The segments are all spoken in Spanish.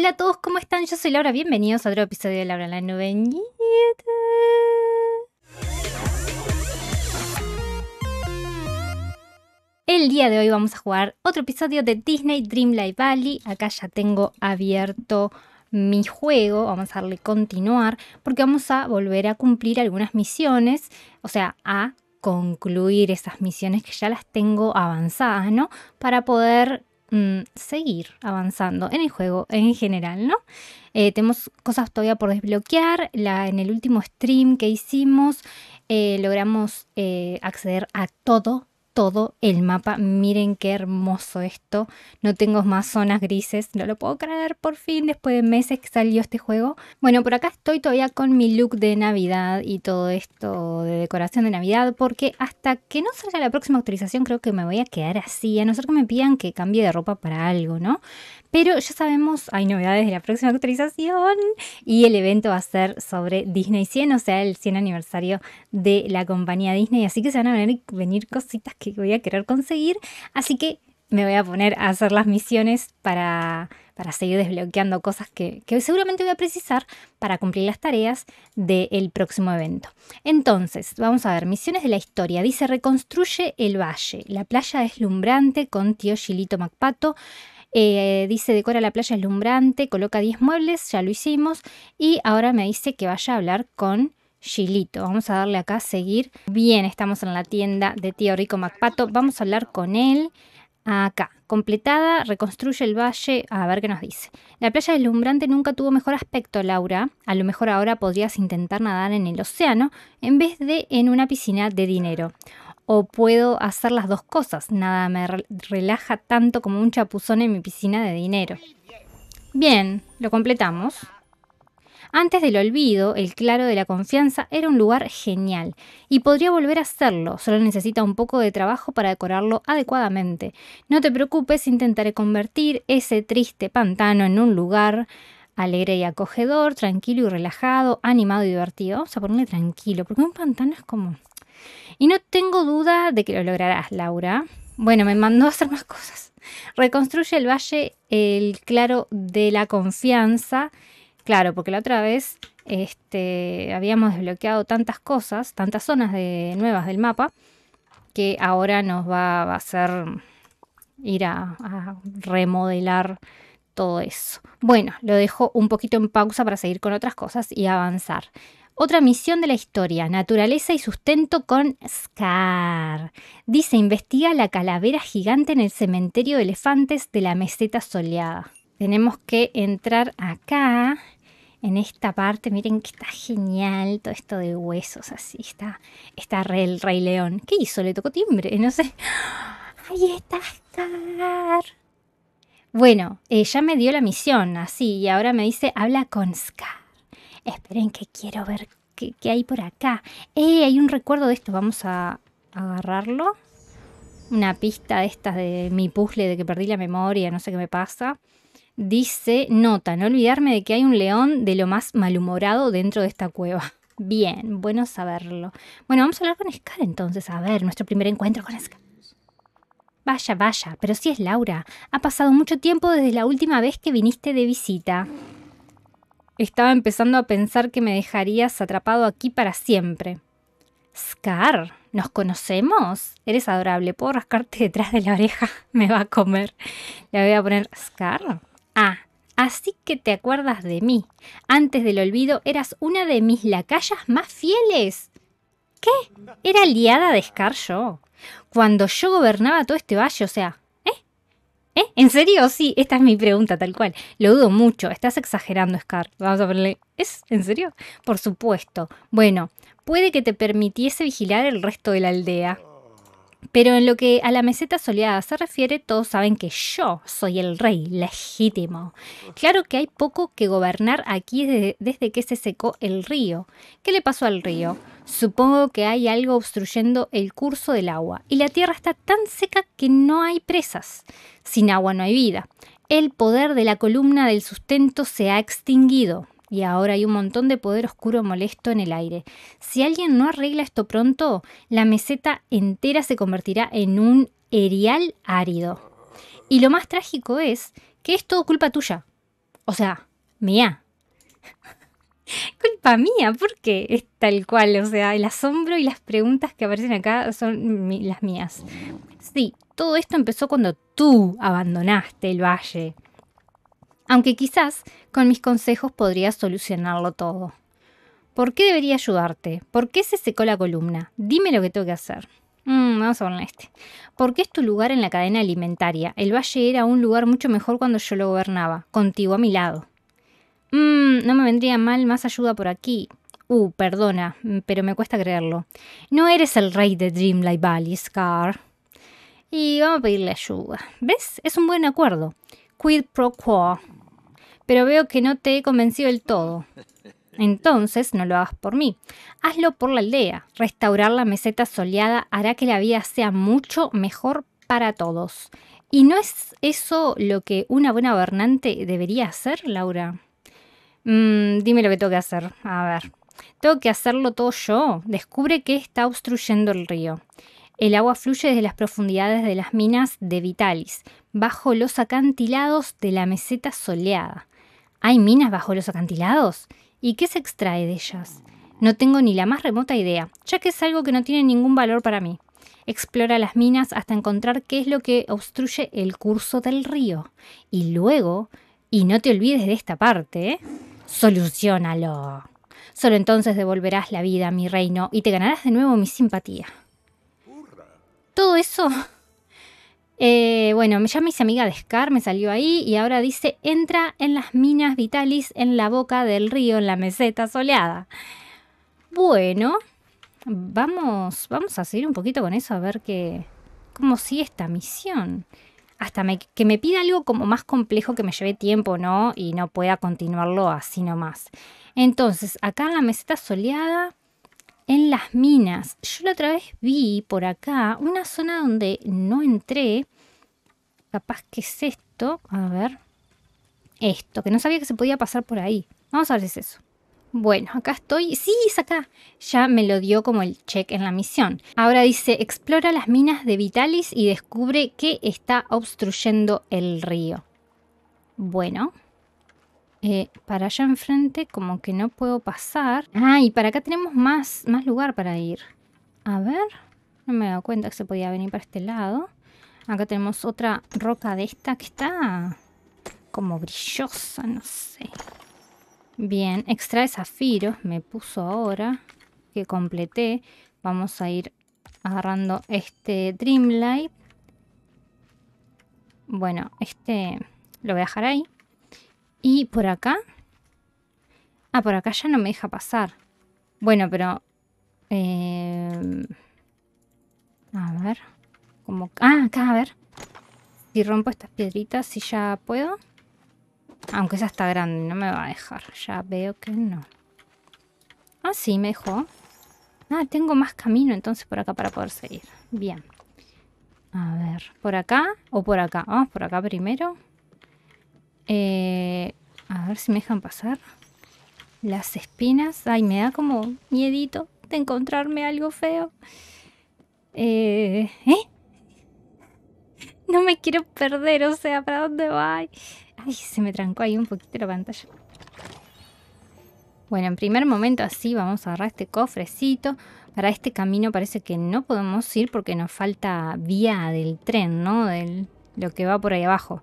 Hola a todos, ¿cómo están? Yo soy Laura, bienvenidos a otro episodio de Laura en la Nube. El día de hoy vamos a jugar otro episodio de Disney Dreamlight Valley. Acá ya tengo abierto mi juego, vamos a darle continuar, porque vamos a volver a cumplir algunas misiones, o sea, a concluir esas misiones que ya las tengo avanzadas, ¿no? Para poder Mm, seguir avanzando en el juego en general, ¿no? Eh, tenemos cosas todavía por desbloquear. La, en el último stream que hicimos eh, logramos eh, acceder a todo todo el mapa. Miren qué hermoso esto. No tengo más zonas grises. No lo puedo creer por fin después de meses que salió este juego. Bueno, por acá estoy todavía con mi look de Navidad y todo esto de decoración de Navidad. Porque hasta que no salga la próxima actualización creo que me voy a quedar así. A no ser que me pidan que cambie de ropa para algo, ¿no? Pero ya sabemos, hay novedades de la próxima actualización y el evento va a ser sobre Disney 100, o sea, el 100 aniversario de la compañía Disney. Así que se van a venir, cositas que voy a querer conseguir. Así que me voy a poner a hacer las misiones para, seguir desbloqueando cosas que, seguramente voy a precisar para cumplir las tareas del próximo evento. Entonces, vamos a ver, misiones de la historia. Dice, reconstruye el valle, la playa deslumbrante con tío Gilito Macpato, eh, dice, decora la playa deslumbrante, coloca 10 muebles, ya lo hicimos. Y ahora me dice que vaya a hablar con Gilito. Vamos a darle acá a seguir. Bien, estamos en la tienda de tío Rico Macpato. Vamos a hablar con él. Acá, completada, reconstruye el valle. A ver qué nos dice. La playa deslumbrante nunca tuvo mejor aspecto, Laura. A lo mejor ahora podrías intentar nadar en el océano en vez de en una piscina de dinero o puedo hacer las dos cosas. Nada me relaja tanto como un chapuzón en mi piscina de dinero. Bien, lo completamos. Antes del olvido, el claro de la confianza era un lugar genial y podría volver a hacerlo, solo necesita un poco de trabajo para decorarlo adecuadamente. No te preocupes, intentaré convertir ese triste pantano en un lugar alegre y acogedor, tranquilo y relajado, animado y divertido. Vamos a ponerle tranquilo, porque un pantano es como... Y no tengo duda de que lo lograrás, Laura. Bueno, me mandó a hacer más cosas. Reconstruye el valle, el claro de la confianza. Claro, porque la otra vez este, habíamos desbloqueado tantas cosas, tantas zonas de, nuevas del mapa, que ahora nos va, a hacer ir a remodelar todo eso. Bueno, lo dejo un poquito en pausa para seguir con otras cosas y avanzar. Otra misión de la historia, naturaleza y sustento con Scar. Dice, investiga la calavera gigante en el cementerio de elefantes de la meseta soleada. Tenemos que entrar acá, en esta parte. Miren que está genial todo esto de huesos así. Está, está el rey león. ¿Qué hizo? Le tocó timbre, no sé. Ahí está Scar. Bueno, ella eh, me dio la misión así y ahora me dice, habla con Scar. Esperen que quiero ver qué, hay por acá. ¡Eh! Hay un recuerdo de esto. Vamos a agarrarlo. Una pista de estas de mi puzzle de que perdí la memoria, no sé qué me pasa. Dice, nota, no olvidarme de que hay un león de lo más malhumorado dentro de esta cueva. Bien, bueno saberlo. Bueno, vamos a hablar con Scar entonces, a ver, nuestro primer encuentro con Scar. Vaya, vaya, pero si es Laura. Ha pasado mucho tiempo desde la última vez que viniste de visita. Estaba empezando a pensar que me dejarías atrapado aquí para siempre. Scar, ¿nos conocemos? Eres adorable, ¿puedo rascarte detrás de la oreja? Me va a comer. Le voy a poner Scar. Ah, así que te acuerdas de mí. Antes del olvido eras una de mis lacayas más fieles. ¿Qué? Era aliada de Scar yo. Cuando yo gobernaba todo este valle, o sea, ¿Eh? ¿En serio? Sí, esta es mi pregunta tal cual. Lo dudo mucho. Estás exagerando, Scar. Vamos a ponerle. ¿Es? ¿En serio? Por supuesto. Bueno, puede que te permitiese vigilar el resto de la aldea. Pero en lo que a la meseta soleada se refiere, todos saben que yo soy el rey legítimo. Claro que hay poco que gobernar aquí desde, que se secó el río. ¿Qué le pasó al río? Supongo que hay algo obstruyendo el curso del agua, y la tierra está tan seca que no hay presas. Sin agua no hay vida. El poder de la columna del sustento se ha extinguido y ahora hay un montón de poder oscuro molesto en el aire. Si alguien no arregla esto pronto, la meseta entera se convertirá en un erial árido. Y lo más trágico es que es todo culpa tuya. O sea, mía. culpa mía, ¿Por qué? es tal cual. O sea, el asombro y las preguntas que aparecen acá son las mías. Sí, todo esto empezó cuando tú abandonaste el valle aunque quizás con mis consejos podrías solucionarlo todo. ¿Por qué debería ayudarte? ¿Por qué se secó la columna? Dime lo que tengo que hacer. Mm, vamos a poner este. ¿Por qué es tu lugar en la cadena alimentaria? El valle era un lugar mucho mejor cuando yo lo gobernaba, contigo a mi lado. Mm, no me vendría mal más ayuda por aquí. Uh, perdona, mm, pero me cuesta creerlo. No eres el rey de Dreamlight Valley, Scar. Y vamos a pedirle ayuda. ¿Ves? Es un buen acuerdo. Quid pro quo pero veo que no te he convencido del todo. Entonces, no lo hagas por mí. Hazlo por la aldea. Restaurar la meseta soleada hará que la vida sea mucho mejor para todos. ¿Y no es eso lo que una buena gobernante debería hacer, Laura? Mm, dime lo que tengo que hacer. A ver. Tengo que hacerlo todo yo. Descubre que está obstruyendo el río. El agua fluye desde las profundidades de las minas de Vitalis, bajo los acantilados de la meseta soleada. ¿Hay minas bajo los acantilados? ¿Y qué se extrae de ellas? No tengo ni la más remota idea, ya que es algo que no tiene ningún valor para mí. Explora las minas hasta encontrar qué es lo que obstruye el curso del río. Y luego, y no te olvides de esta parte, ¡soluciónalo! solucionalo. Solo entonces devolverás la vida a mi reino y te ganarás de nuevo mi simpatía. Todo eso eh, bueno, ya me hice amiga de Scar, me salió ahí y ahora dice, entra en las minas vitalis en la boca del río, en la meseta soleada. Bueno, vamos, vamos a seguir un poquito con eso, a ver qué, cómo sigue esta misión. Hasta que me pida algo como más complejo que me lleve tiempo, ¿no? Y no pueda continuarlo así nomás. Entonces, acá en la meseta soleada en las minas. Yo la otra vez vi por acá una zona donde no entré. Capaz que es esto. A ver. Esto, que no sabía que se podía pasar por ahí. Vamos a ver si es eso. Bueno, acá estoy. Sí, es acá. Ya me lo dio como el check en la misión. Ahora dice, explora las minas de Vitalis y descubre qué está obstruyendo el río. Bueno, eh, para allá enfrente como que no puedo pasar. Ah, y para acá tenemos más, más lugar para ir. A ver, no me he dado cuenta que se podía venir para este lado. Acá tenemos otra roca de esta que está como brillosa, no sé. Bien, extrae zafiros, me puso ahora que completé. Vamos a ir agarrando este Dreamlight. Bueno, este lo voy a dejar ahí. Y por acá. Ah, por acá ya no me deja pasar. Bueno, pero... Eh, a ver. Como, ah, acá, a ver. Si rompo estas piedritas, si ya puedo. Aunque esa está grande, no me va a dejar. Ya veo que no. Ah, sí, me Ah, tengo más camino entonces por acá para poder seguir. Bien. A ver, ¿por acá o por acá? Vamos por acá primero. Eh, a ver si me dejan pasar. Las espinas. Ay, me da como miedito de encontrarme algo feo. Eh, ¿Eh? No me quiero perder, o sea, ¿para dónde va? Ay, se me trancó ahí un poquito la pantalla. Bueno, en primer momento así vamos a agarrar este cofrecito. Para este camino parece que no podemos ir porque nos falta vía del tren, ¿no? Del, lo que va por ahí abajo.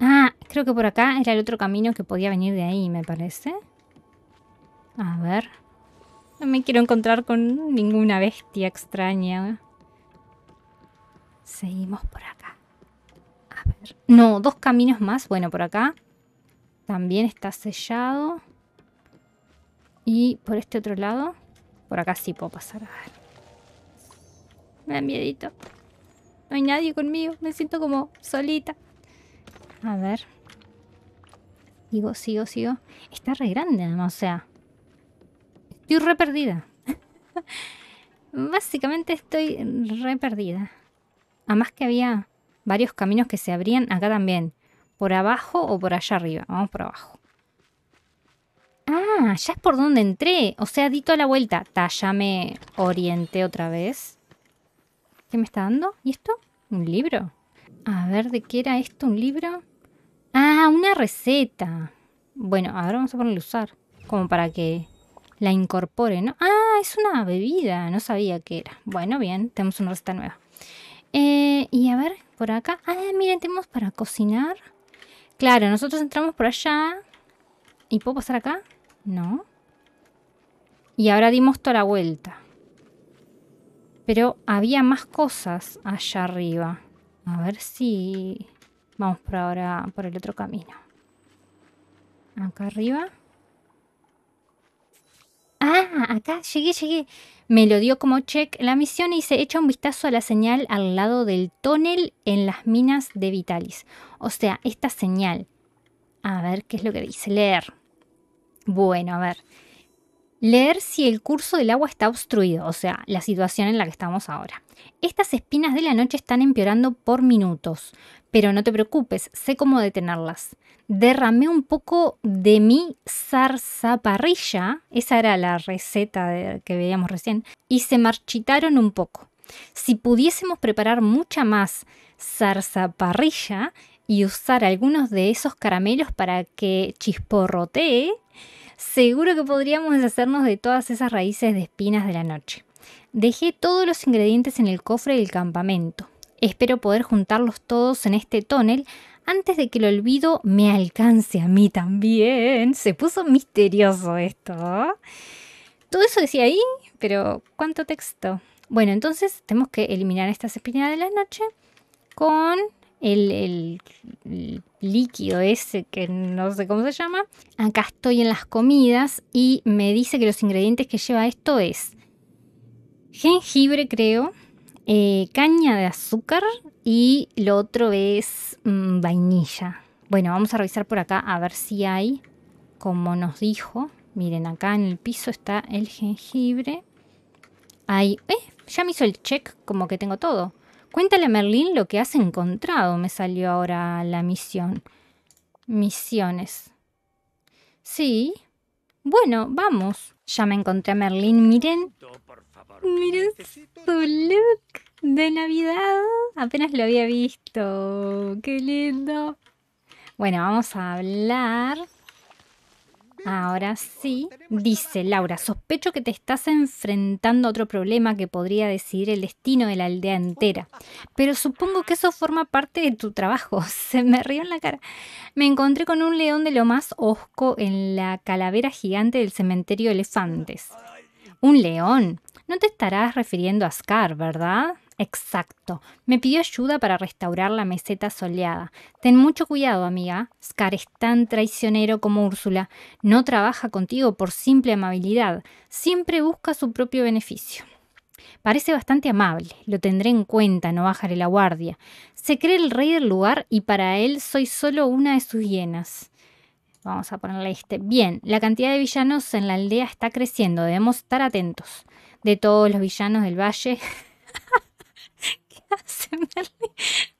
Ah, Creo que por acá era el otro camino que podía venir de ahí, me parece. A ver. No me quiero encontrar con ninguna bestia extraña. Seguimos por acá. A ver. No, dos caminos más. Bueno, por acá. También está sellado. Y por este otro lado. Por acá sí puedo pasar. A ver. Me da miedito. No hay nadie conmigo. Me siento como solita. A ver. Sigo, sigo, sigo. Está re grande además, o sea. Estoy re perdida. Básicamente estoy re perdida. Además que había varios caminos que se abrían acá también. ¿Por abajo o por allá arriba? Vamos por abajo. Ah, ya es por donde entré. O sea, di toda la vuelta. Talla ya me orienté otra vez. ¿Qué me está dando? ¿Y esto? ¿Un libro? A ver, ¿de qué era esto? ¿Un libro? Ah, una receta. Bueno, ahora vamos a ponerle usar. Como para que la incorpore, ¿no? Ah, es una bebida. No sabía que era. Bueno, bien. Tenemos una receta nueva. Eh, y a ver, por acá. Ah, miren, tenemos para cocinar. Claro, nosotros entramos por allá. ¿Y puedo pasar acá? No. Y ahora dimos toda la vuelta. Pero había más cosas allá arriba. A ver si Vamos por ahora por el otro camino. Acá arriba. Ah, acá llegué, llegué. Me lo dio como check la misión y dice, echa un vistazo a la señal al lado del túnel en las minas de Vitalis. O sea, esta señal. A ver qué es lo que dice. Leer. Bueno, a ver. Leer si el curso del agua está obstruido, o sea, la situación en la que estamos ahora. Estas espinas de la noche están empeorando por minutos, pero no te preocupes, sé cómo detenerlas. Derramé un poco de mi zarzaparrilla, esa era la receta que veíamos recién, y se marchitaron un poco. Si pudiésemos preparar mucha más zarzaparrilla y usar algunos de esos caramelos para que chisporrotee, Seguro que podríamos deshacernos de todas esas raíces de espinas de la noche. Dejé todos los ingredientes en el cofre del campamento. Espero poder juntarlos todos en este túnel antes de que el olvido me alcance a mí también. Se puso misterioso esto. Todo eso decía ahí, pero ¿cuánto texto? Bueno, entonces tenemos que eliminar estas espinas de la noche con el líquido ese que no sé cómo se llama. Acá estoy en las comidas y me dice que los ingredientes que lleva esto es jengibre, creo, eh, caña de azúcar y lo otro es mm, vainilla. Bueno, vamos a revisar por acá a ver si hay, como nos dijo. Miren, acá en el piso está el jengibre. Ahí, eh, ya me hizo el check como que tengo todo. Cuéntale a Merlín lo que has encontrado, me salió ahora la misión. Misiones. Sí. Bueno, vamos. Ya me encontré a Merlín. Miren. Miren su look de Navidad. Apenas lo había visto. Qué lindo. Bueno, vamos a hablar Ahora sí, dice Laura, sospecho que te estás enfrentando a otro problema que podría decidir el destino de la aldea entera, pero supongo que eso forma parte de tu trabajo. Se me rió en la cara. Me encontré con un león de lo más osco en la calavera gigante del cementerio de elefantes. Un león. No te estarás refiriendo a Scar, ¿verdad? Exacto. Me pidió ayuda para restaurar la meseta soleada. Ten mucho cuidado, amiga. Scar es tan traicionero como Úrsula. No trabaja contigo por simple amabilidad. Siempre busca su propio beneficio. Parece bastante amable, lo tendré en cuenta, no bajaré la guardia. Se cree el rey del lugar y para él soy solo una de sus hienas. Vamos a ponerle este. Bien, la cantidad de villanos en la aldea está creciendo, debemos estar atentos. De todos los villanos del valle. se me,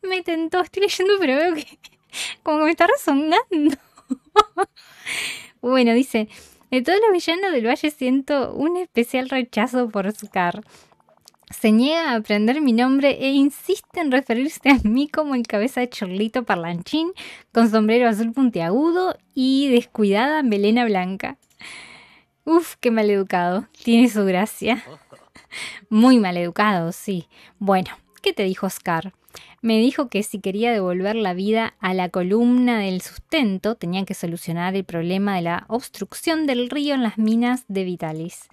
meten tentó, estoy leyendo, pero veo que como que me está resonando. bueno, dice, de todos los villanos del valle siento un especial rechazo por Scar. Se niega a aprender mi nombre e insiste en referirse a mí como el cabeza de chorlito parlanchín, con sombrero azul puntiagudo y descuidada melena blanca. Uf, qué maleducado. Tiene su gracia. Muy maleducado, sí. Bueno, ¿Qué te dijo Oscar? Me dijo que si quería devolver la vida a la columna del sustento, tenía que solucionar el problema de la obstrucción del río en las minas de Vitalis.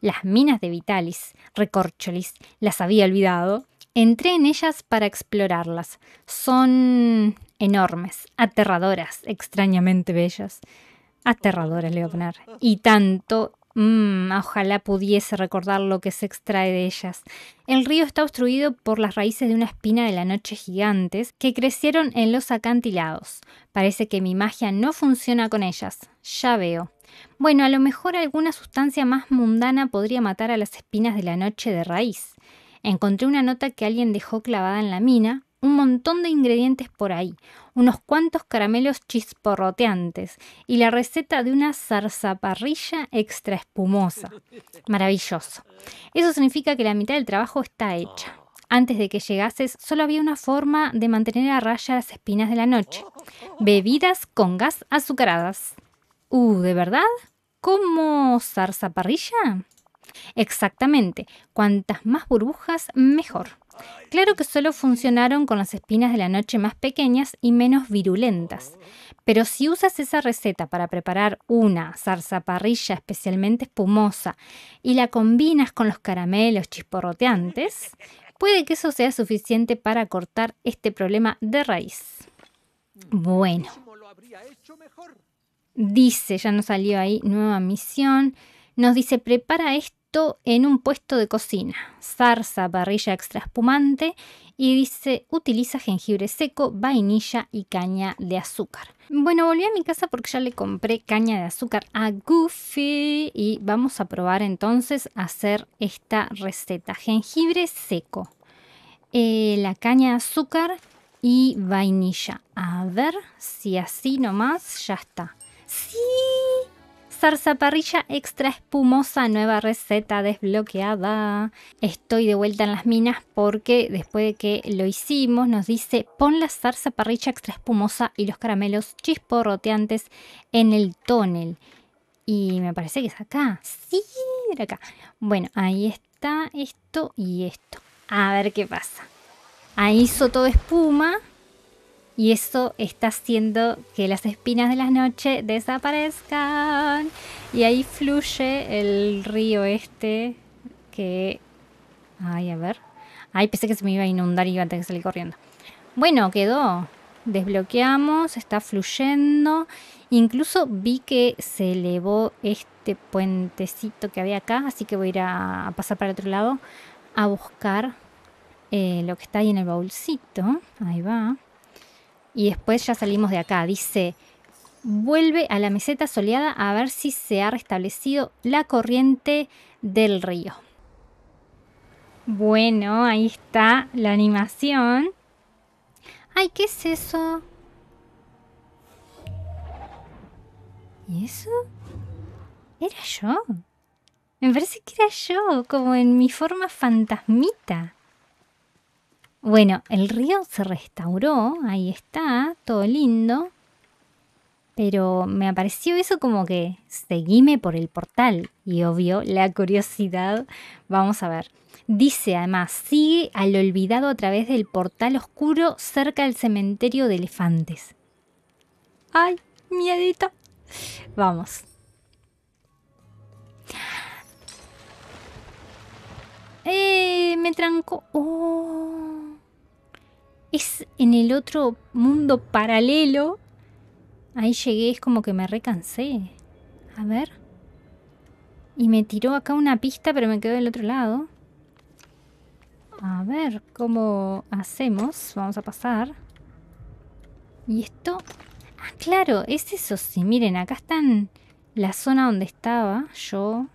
Las minas de Vitalis, recorcholis, las había olvidado. Entré en ellas para explorarlas. Son enormes, aterradoras, extrañamente bellas. Aterradoras le voy a poner. Y tanto Mmm, ojalá pudiese recordar lo que se extrae de ellas. El río está obstruido por las raíces de una espina de la noche gigantes que crecieron en los acantilados. Parece que mi magia no funciona con ellas. Ya veo. Bueno, a lo mejor alguna sustancia más mundana podría matar a las espinas de la noche de raíz. Encontré una nota que alguien dejó clavada en la mina, un montón de ingredientes por ahí, unos cuantos caramelos chisporroteantes y la receta de una zarzaparrilla extra espumosa. Maravilloso. Eso significa que la mitad del trabajo está hecha. Antes de que llegases, solo había una forma de mantener a raya las espinas de la noche. Bebidas con gas azucaradas. Uh, ¿de verdad? ¿Cómo zarzaparrilla? Exactamente. Cuantas más burbujas, mejor. Claro que solo funcionaron con las espinas de la noche más pequeñas y menos virulentas, pero si usas esa receta para preparar una zarzaparrilla especialmente espumosa y la combinas con los caramelos chisporroteantes, puede que eso sea suficiente para cortar este problema de raíz. Bueno. Dice, ya nos salió ahí nueva misión. Nos dice, prepara esto en un puesto de cocina, zarza, barrilla extra espumante y dice utiliza jengibre seco, vainilla y caña de azúcar. Bueno, volví a mi casa porque ya le compré caña de azúcar a Goofy y vamos a probar entonces a hacer esta receta. Jengibre seco, eh, la caña de azúcar y vainilla. A ver si así nomás ya está. ¡Sí! parrilla extra espumosa, nueva receta desbloqueada. Estoy de vuelta en las minas porque después de que lo hicimos nos dice pon la parrilla extra espumosa y los caramelos chisporroteantes en el túnel Y me parece que es acá. Sí, era acá. Bueno, ahí está esto y esto. A ver qué pasa. Ahí hizo todo espuma y eso está haciendo que las espinas de la noche desaparezcan y ahí fluye el río este que... Ay, a ver. Ay, pensé que se me iba a inundar y iba a tener que salir corriendo. Bueno, quedó. Desbloqueamos, está fluyendo. Incluso vi que se elevó este puentecito que había acá, así que voy a ir a, pasar para el otro lado a buscar eh, lo que está ahí en el bolsito. Ahí va y después ya salimos de acá. Dice, vuelve a la meseta soleada a ver si se ha restablecido la corriente del río. Bueno, ahí está la animación. Ay, ¿qué es eso? ¿Y eso? Era yo. Me parece que era yo, como en mi forma fantasmita. Bueno, el río se restauró, ahí está, todo lindo. Pero me apareció eso como que seguime por el portal. Y obvio, la curiosidad, vamos a ver. Dice además, sigue al olvidado a través del portal oscuro cerca del cementerio de elefantes. ¡Ay, miedito! Vamos. ¡Eh! Me trancó. ¡Oh! es en el otro mundo paralelo. Ahí llegué, es como que me recansé. A ver. Y me tiró acá una pista, pero me quedó del otro lado. A ver cómo hacemos. Vamos a pasar. Y esto... Ah, claro, es eso sí. Miren, acá están la zona donde estaba, yo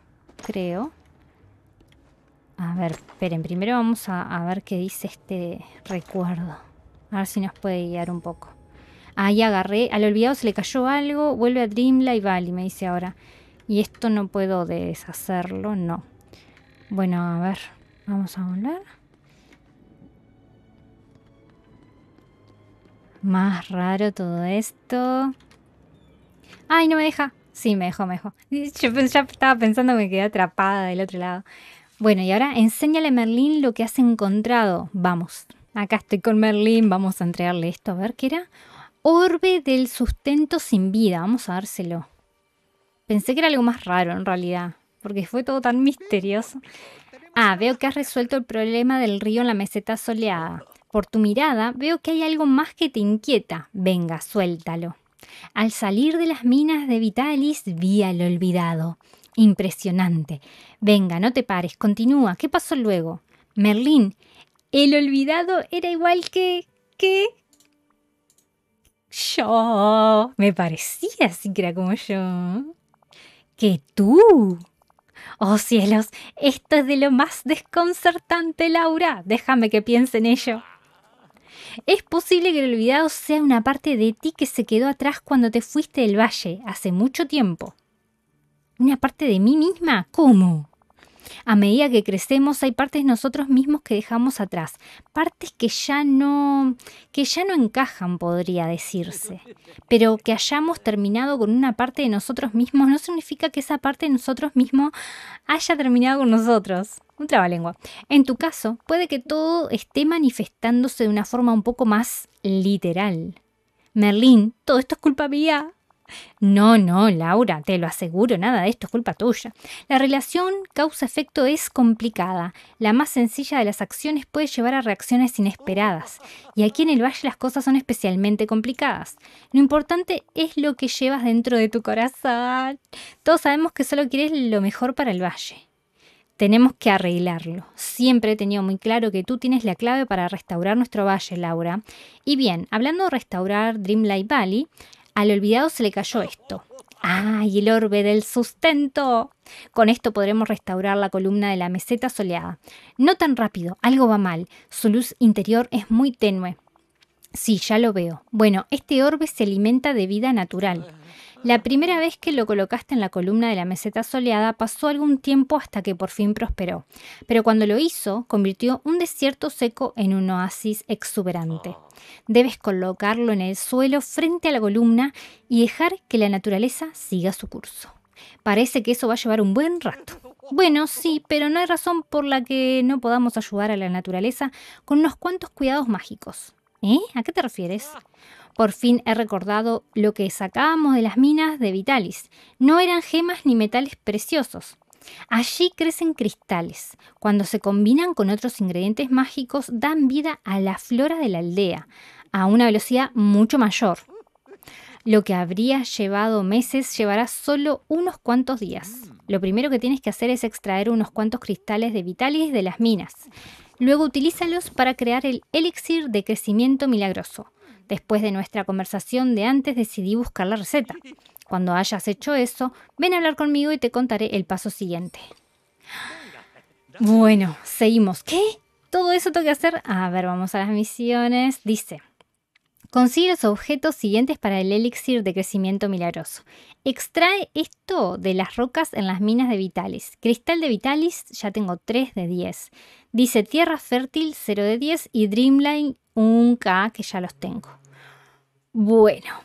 creo. A ver, esperen, primero vamos a ver qué dice este recuerdo. A ver si nos puede guiar un poco. Ahí agarré. Al olvidado se le cayó algo. Vuelve a Dreamlight Valley, me dice ahora. Y esto no puedo deshacerlo, no. Bueno, a ver. Vamos a volver. Más raro todo esto. ¡Ay, no me deja! Sí, me dejó, me dejó. Yo ya estaba pensando que me quedé atrapada del otro lado. Bueno, y ahora enséñale a Merlín lo que has encontrado. Vamos. Acá estoy con Merlín, vamos a entregarle esto, a ver qué era. Orbe del sustento sin vida, vamos a dárselo. Pensé que era algo más raro en realidad, porque fue todo tan misterioso. Ah, veo que has resuelto el problema del río en la meseta soleada. Por tu mirada veo que hay algo más que te inquieta. Venga, suéltalo. Al salir de las minas de Vitalis vi al olvidado. Impresionante. Venga, no te pares, continúa. ¿Qué pasó luego? Merlín, el olvidado era igual que... que... Yo. Me parecía así que era como yo. Que tú. Oh cielos, esto es de lo más desconcertante, Laura. Déjame que piense en ello. Es posible que el olvidado sea una parte de ti que se quedó atrás cuando te fuiste del valle, hace mucho tiempo. ¿Una parte de mí misma? ¿Cómo? A medida que crecemos hay partes de nosotros mismos que dejamos atrás, partes que ya no que ya no encajan, podría decirse. Pero que hayamos terminado con una parte de nosotros mismos no significa que esa parte de nosotros mismos haya terminado con nosotros. Un trabalengua. En tu caso, puede que todo esté manifestándose de una forma un poco más literal. Merlín, todo esto es culpa mía. No, no, Laura, te lo aseguro, nada de esto es culpa tuya. La relación causa-efecto es complicada. La más sencilla de las acciones puede llevar a reacciones inesperadas. Y aquí en el Valle las cosas son especialmente complicadas. Lo importante es lo que llevas dentro de tu corazón. Todos sabemos que solo quieres lo mejor para el Valle. Tenemos que arreglarlo. Siempre he tenido muy claro que tú tienes la clave para restaurar nuestro valle, Laura. Y bien, hablando de restaurar Dreamlight Valley, al olvidado se le cayó esto. Ay, el orbe del sustento. Con esto podremos restaurar la columna de la meseta soleada. No tan rápido, algo va mal. Su luz interior es muy tenue. Sí, ya lo veo. Bueno, este orbe se alimenta de vida natural. La primera vez que lo colocaste en la columna de la meseta soleada pasó algún tiempo hasta que por fin prosperó, pero cuando lo hizo convirtió un desierto seco en un oasis exuberante. Ah. Debes colocarlo en el suelo frente a la columna y dejar que la naturaleza siga su curso. Parece que eso va a llevar un buen rato. Bueno, sí, pero no hay razón por la que no podamos ayudar a la naturaleza con unos cuantos cuidados mágicos. ¿Eh? ¿A qué te refieres? Por fin he recordado lo que sacábamos de las minas de Vitalis. No eran gemas ni metales preciosos. Allí crecen cristales. Cuando se combinan con otros ingredientes mágicos dan vida a la flora de la aldea, a una velocidad mucho mayor. Lo que habría llevado meses llevará solo unos cuantos días. Lo primero que tienes que hacer es extraer unos cuantos cristales de Vitalis de las minas. Luego utilízalos para crear el elixir de crecimiento milagroso. Después de nuestra conversación de antes decidí buscar la receta. Cuando hayas hecho eso, ven a hablar conmigo y te contaré el paso siguiente. Bueno, seguimos. ¿Qué? ¿Todo eso tengo que hacer? A ver, vamos a las misiones. Dice, Consigue los objetos siguientes para el elixir de crecimiento milagroso. Extrae esto de las rocas en las minas de Vitalis. Cristal de Vitalis, ya tengo 3 de 10. Dice Tierra Fértil, 0 de 10. Y Dreamline, 1K, que ya los tengo. Bueno,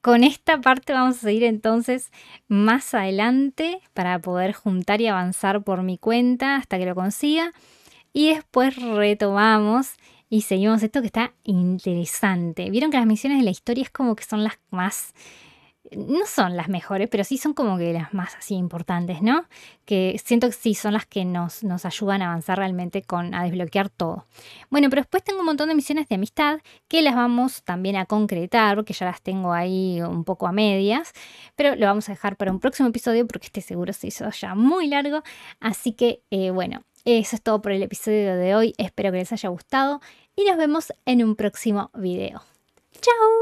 con esta parte vamos a seguir entonces más adelante para poder juntar y avanzar por mi cuenta hasta que lo consiga. Y después retomamos y seguimos esto que está interesante. Vieron que las misiones de la historia es como que son las más... No son las mejores, pero sí son como que las más así importantes, ¿no? Que siento que sí son las que nos, nos ayudan a avanzar realmente con a desbloquear todo. Bueno, pero después tengo un montón de misiones de amistad que las vamos también a concretar, porque ya las tengo ahí un poco a medias, pero lo vamos a dejar para un próximo episodio porque este seguro se hizo ya muy largo. Así que, eh, bueno, eso es todo por el episodio de hoy, espero que les haya gustado y nos vemos en un próximo video. ¡Chao!